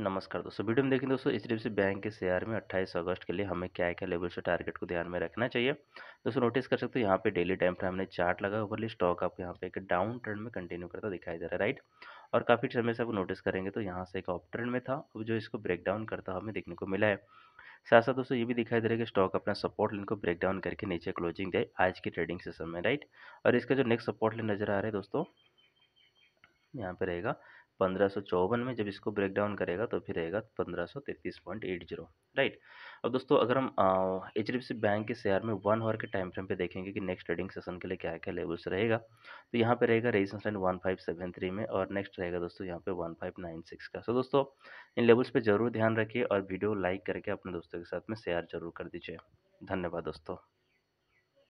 नमस्कार दोस्तों वीडियो में देखें दोस्तों एच डी बैंक के शेयर में 28 अगस्त के लिए हमें क्या क्या लेवल से टारगेट को ध्यान में रखना चाहिए दोस्तों नोटिस कर सकते हो यहाँ पे डेली टाइम फ्रेम हमने चार्ट लगा ओवरली स्टॉक आपको यहाँ पे एक डाउन ट्रेंड में कंटिन्यू करता दिखाई दे रहा है राइट और काफ़ी समय से आप नोटिस करेंगे तो यहाँ से एक ऑफ ट्रेंड में था जो इसको ब्रेक डाउन करता हमें देखने को मिला है साथ साथ दोस्तों ये भी दिखाई दे रहा है कि स्टॉक अपना सपोर्ट लेन को ब्रेक डाउन करके नीचे क्लोजिंग दे आज की ट्रेडिंग सेशन में राइट और इसका जो नेक्स्ट सपोर्ट लेन नजर आ रहा है दोस्तों यहाँ पे रहेगा पंद्रह में जब इसको ब्रेक डाउन करेगा तो फिर रहेगा पंद्रह सौ पॉइंट एट जीरो राइट अब दोस्तों अगर हम एच डी सी बैंक के शेयर में वन आवर के टाइम फ्रेम पे देखेंगे कि नेक्स्ट ट्रेडिंग सेशन के लिए क्या क्या लेवल्स रहेगा तो यहाँ पे रहेगा resistance line one five seven three में और नेक्स्ट रहेगा दोस्तों यहाँ पे वन फाइव नाइन सिक्स का सो so, दोस्तों इन लेवल्स पे जरूर ध्यान रखिए और वीडियो लाइक करके अपने दोस्तों के साथ में शेयर जरूर कर दीजिए धन्यवाद दोस्तों